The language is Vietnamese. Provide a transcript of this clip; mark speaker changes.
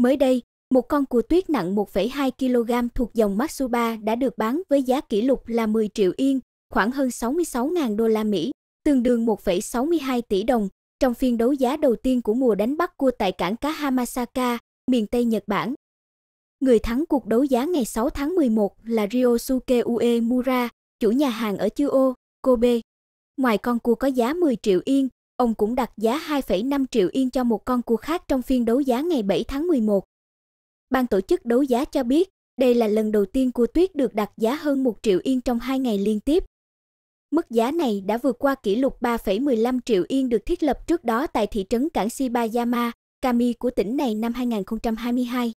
Speaker 1: Mới đây, một con cua tuyết nặng 1,2 kg thuộc dòng Matsuba đã được bán với giá kỷ lục là 10 triệu yên, khoảng hơn 66.000 đô la Mỹ, tương đương 1,62 tỷ đồng, trong phiên đấu giá đầu tiên của mùa đánh bắt cua tại cảng cá Hamasaka, miền Tây Nhật Bản. Người thắng cuộc đấu giá ngày 6 tháng 11 là Ryosuke Uemura, chủ nhà hàng ở Chuo, Kobe. Ngoài con cua có giá 10 triệu yên, Ông cũng đặt giá 2,5 triệu yên cho một con cua khác trong phiên đấu giá ngày 7 tháng 11. Ban tổ chức đấu giá cho biết, đây là lần đầu tiên cua tuyết được đặt giá hơn 1 triệu yên trong 2 ngày liên tiếp. Mức giá này đã vượt qua kỷ lục 3,15 triệu yên được thiết lập trước đó tại thị trấn cảng Shibayama, Kami của tỉnh này năm 2022.